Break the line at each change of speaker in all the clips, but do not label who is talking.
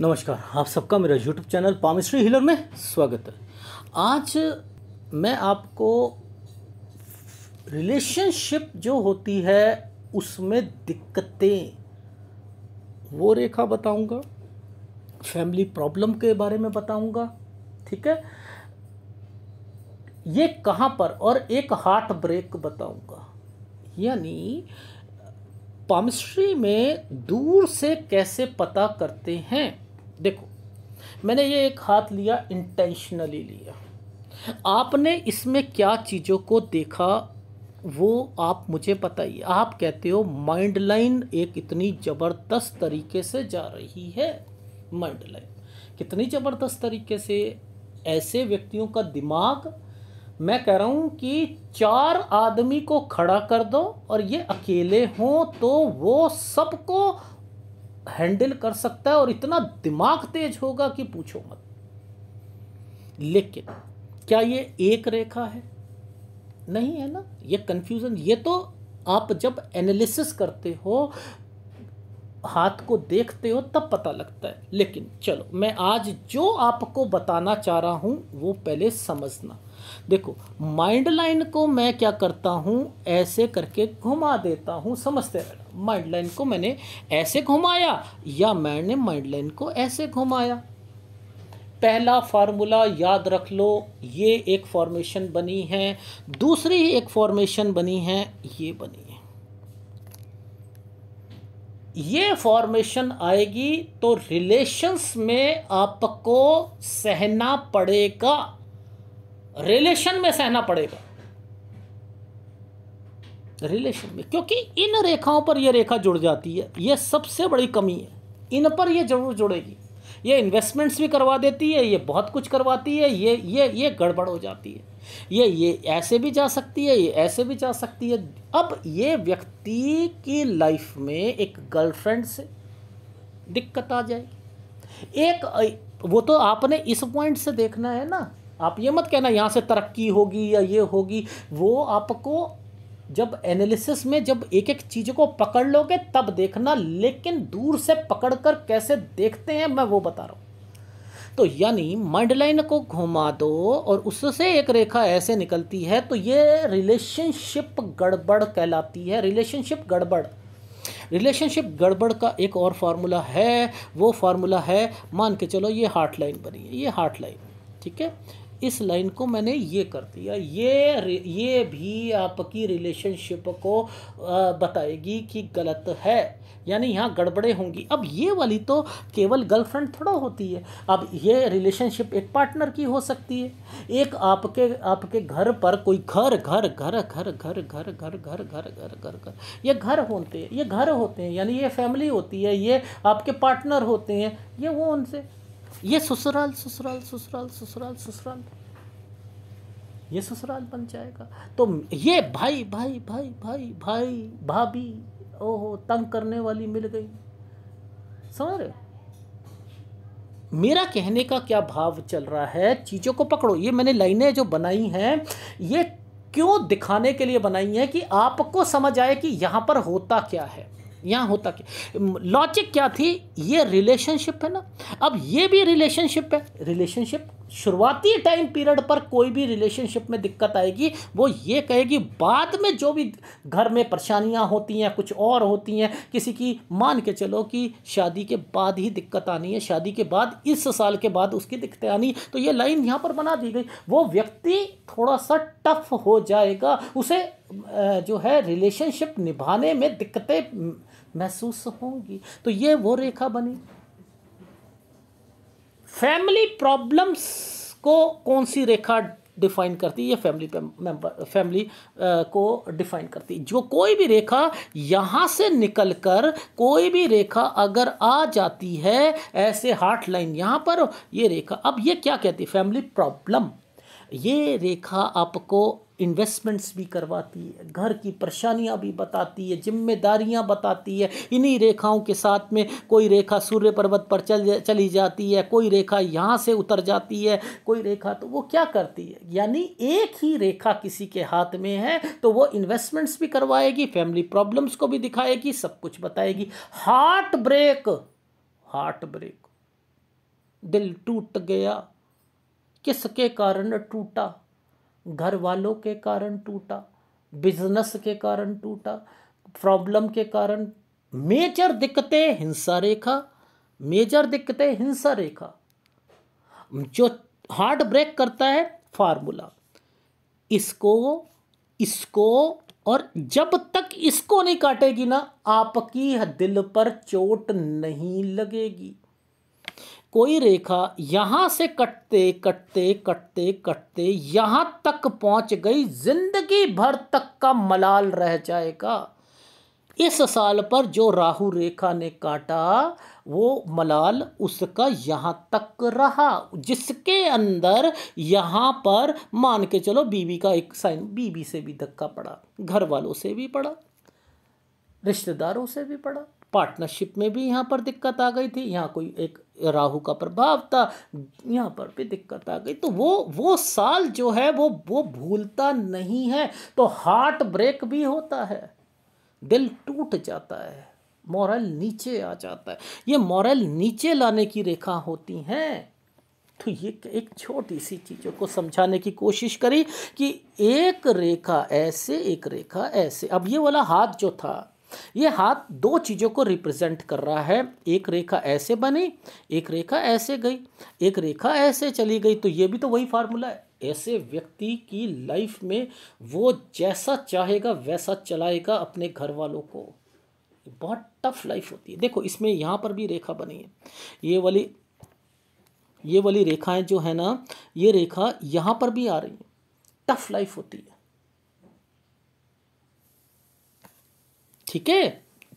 नमस्कार आप सबका मेरा यूट्यूब चैनल पामिस्ट्री हिलर में स्वागत है आज मैं आपको रिलेशनशिप जो होती है उसमें दिक्कतें वो रेखा बताऊंगा फैमिली प्रॉब्लम के बारे में बताऊंगा ठीक है ये कहाँ पर और एक हार्ट ब्रेक बताऊंगा यानी पामिस्ट्री में दूर से कैसे पता करते हैं देखो मैंने ये एक हाथ लिया इंटेंशनली लिया आपने इसमें क्या चीज़ों को देखा वो आप मुझे बताइए आप कहते हो माइंड लाइन एक इतनी ज़बरदस्त तरीके से जा रही है माइंड लाइन कितनी ज़बरदस्त तरीके से ऐसे व्यक्तियों का दिमाग मैं कह रहा हूँ कि चार आदमी को खड़ा कर दो और ये अकेले हों तो वो सबको हैंडल कर सकता है और इतना दिमाग तेज होगा कि पूछो मत लेकिन क्या ये एक रेखा है नहीं है ना ये कंफ्यूजन ये तो आप जब एनालिसिस करते हो हाथ को देखते हो तब पता लगता है लेकिन चलो मैं आज जो आपको बताना चाह रहा हूँ वो पहले समझना देखो माइंड लाइन को मैं क्या करता हूँ ऐसे करके घुमा देता हूँ समझते रहना माइंड लाइन को मैंने ऐसे घुमाया या मैंने माइंड लाइन को ऐसे घुमाया पहला फार्मूला याद रख लो ये एक फॉर्मेशन बनी है दूसरी एक फॉर्मेशन बनी है ये बनी ये फॉर्मेशन आएगी तो रिलेशंस में आपको सहना पड़ेगा रिलेशन में सहना पड़ेगा रिलेशन में क्योंकि इन रेखाओं पर यह रेखा जुड़ जाती है यह सबसे बड़ी कमी है इन पर यह जरूर जुड़ेगी ये इन्वेस्टमेंट्स भी करवा देती है ये बहुत कुछ करवाती है ये ये ये गड़बड़ हो जाती है ये ये ऐसे भी जा सकती है ये ऐसे भी जा सकती है अब ये व्यक्ति की लाइफ में एक गर्लफ्रेंड से दिक्कत आ जाएगी एक वो तो आपने इस पॉइंट से देखना है ना आप ये मत कहना यहाँ से तरक्की होगी या ये होगी वो आपको जब एनालिसिस में जब एक एक चीज़ को पकड़ लोगे तब देखना लेकिन दूर से पकड़ कर कैसे देखते हैं मैं वो बता रहा हूँ तो यानी मंड लाइन को घुमा दो और उससे एक रेखा ऐसे निकलती है तो ये रिलेशनशिप गड़बड़ कहलाती है रिलेशनशिप गड़बड़ रिलेशनशिप गड़बड़ का एक और फार्मूला है वो फार्मूला है मान के चलो ये हार्ट लाइन बनी है ये हार्ट लाइन ठीक है इस लाइन को मैंने ये कर दिया ये ये भी आपकी रिलेशनशिप को बताएगी कि गलत है यानी यहाँ गड़बड़े होंगी अब ये वाली तो केवल गर्लफ्रेंड थोड़ा होती है अब ये रिलेशनशिप एक पार्टनर की हो सकती है एक आपके आपके घर पर कोई घर घर घर घर घर घर घर घर घर घर घर घर ये घर होते हैं ये घर होते हैं यानी ये फैमिली होती है ये आपके पार्टनर होते हैं ये वो उनसे ये ससुराल ससुराल ससुराल ससुराल ससुराल ये ससुराल बन जाएगा तो ये भाई भाई भाई भाई भाई भाभी ओहो तंग करने वाली मिल गई समझ रहे मेरा कहने का क्या भाव चल रहा है चीज़ों को पकड़ो ये मैंने लाइनें जो बनाई हैं ये क्यों दिखाने के लिए बनाई हैं कि आपको समझ आए कि यहां पर होता क्या है यहाँ होता क्या लॉजिक क्या थी ये रिलेशनशिप है ना अब ये भी रिलेशनशिप है रिलेशनशिप शुरुआती टाइम पीरियड पर कोई भी रिलेशनशिप में दिक्कत आएगी वो ये कहेगी बाद में जो भी घर में परेशानियाँ होती हैं कुछ और होती हैं किसी की मान के चलो कि शादी के बाद ही दिक्कत आनी है शादी के बाद इस साल के बाद उसकी दिक्कतें आनी तो ये लाइन यहाँ पर बना दी गई वो व्यक्ति थोड़ा सा टफ हो जाएगा उसे जो है रिलेशनशिप निभाने में दिक्कतें महसूस होंगी तो ये वो रेखा बनी फैमिली प्रॉब्लम्स को कौन सी रेखा डिफाइन करती है ये फैमिली मेंबर फैमिली को डिफाइन करती है जो कोई भी रेखा यहाँ से निकल कर कोई भी रेखा अगर आ जाती है ऐसे हार्ट लाइन यहाँ पर ये रेखा अब ये क्या कहती है फैमिली प्रॉब्लम ये रेखा आपको इन्वेस्टमेंट्स भी करवाती है घर की परेशानियां भी बताती है जिम्मेदारियां बताती है इन्हीं रेखाओं के साथ में कोई रेखा सूर्य पर्वत पर चल चली जाती है कोई रेखा यहाँ से उतर जाती है कोई रेखा तो वो क्या करती है यानी एक ही रेखा किसी के हाथ में है तो वो इन्वेस्टमेंट्स भी करवाएगी फैमिली प्रॉब्लम्स को भी दिखाएगी सब कुछ बताएगी हार्ट ब्रेक हार्ट ब्रेक दिल टूट गया किसके कारण टूटा घर वालों के कारण टूटा बिजनेस के कारण टूटा प्रॉब्लम के कारण मेजर दिक्कतें हिंसा रेखा मेजर दिक्कतें हिंसा रेखा जो हार्ड ब्रेक करता है फार्मूला इसको इसको और जब तक इसको नहीं काटेगी ना आपकी दिल पर चोट नहीं लगेगी कोई रेखा यहाँ से कटते कटते कटते कटते यहाँ तक पहुँच गई जिंदगी भर तक का मलाल रह जाएगा इस साल पर जो राहु रेखा ने काटा वो मलाल उसका यहाँ तक रहा जिसके अंदर यहाँ पर मान के चलो बीवी का एक साइन बीवी से भी धक्का पड़ा घर वालों से भी पड़ा रिश्तेदारों से भी पड़ा पार्टनरशिप में भी यहाँ पर दिक्कत आ गई थी यहाँ कोई एक राहु का प्रभाव था यहाँ पर भी दिक्कत आ गई तो वो वो साल जो है वो वो भूलता नहीं है तो हार्ट ब्रेक भी होता है दिल टूट जाता है मॉरल नीचे आ जाता है ये मॉरल नीचे लाने की रेखा होती हैं तो ये एक छोटी सी चीज़ों को समझाने की कोशिश करी कि एक रेखा ऐसे एक रेखा ऐसे अब ये वाला हाथ जो था ये हाथ दो चीज़ों को रिप्रेजेंट कर रहा है एक रेखा ऐसे बनी एक रेखा ऐसे गई एक रेखा ऐसे चली गई तो ये भी तो वही फार्मूला है ऐसे व्यक्ति की लाइफ में वो जैसा चाहेगा वैसा चलाएगा अपने घर वालों को बहुत टफ लाइफ होती है देखो इसमें यहाँ पर भी रेखा बनी है ये वाली ये वाली रेखाएं जो है ना ये रेखा यहाँ पर भी आ रही है टफ लाइफ होती है ठीक है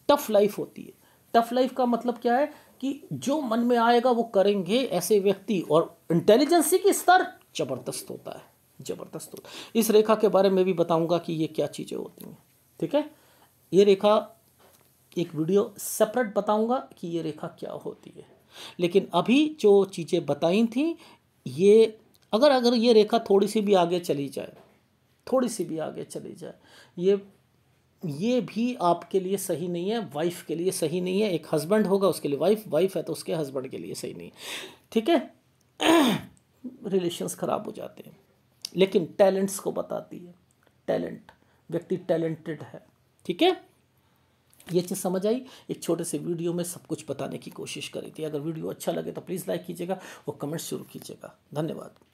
टफ लाइफ होती है टफ लाइफ का मतलब क्या है कि जो मन में आएगा वो करेंगे ऐसे व्यक्ति और इंटेलिजेंसी की स्तर जबरदस्त होता है जबरदस्त होता है इस रेखा के बारे में भी बताऊंगा कि ये क्या चीज़ें होती हैं ठीक है ये रेखा एक वीडियो सेपरेट बताऊंगा कि ये रेखा क्या होती है लेकिन अभी जो चीज़ें बताई थी ये अगर अगर ये रेखा थोड़ी सी भी आगे चली जाए थोड़ी सी भी आगे चली जाए ये ये भी आपके लिए सही नहीं है वाइफ के लिए सही नहीं है एक हस्बैंड होगा उसके लिए वाइफ वाइफ है तो उसके हस्बैंड के लिए सही नहीं ठीक है रिलेशंस ख़राब हो जाते हैं लेकिन टैलेंट्स को बताती है टैलेंट व्यक्ति टैलेंटेड है ठीक है ये चीज़ समझ आई एक छोटे से वीडियो में सब कुछ बताने की कोशिश करी थी अगर वीडियो अच्छा लगे तो प्लीज़ लाइक कीजिएगा और कमेंट्स शुरू कीजिएगा धन्यवाद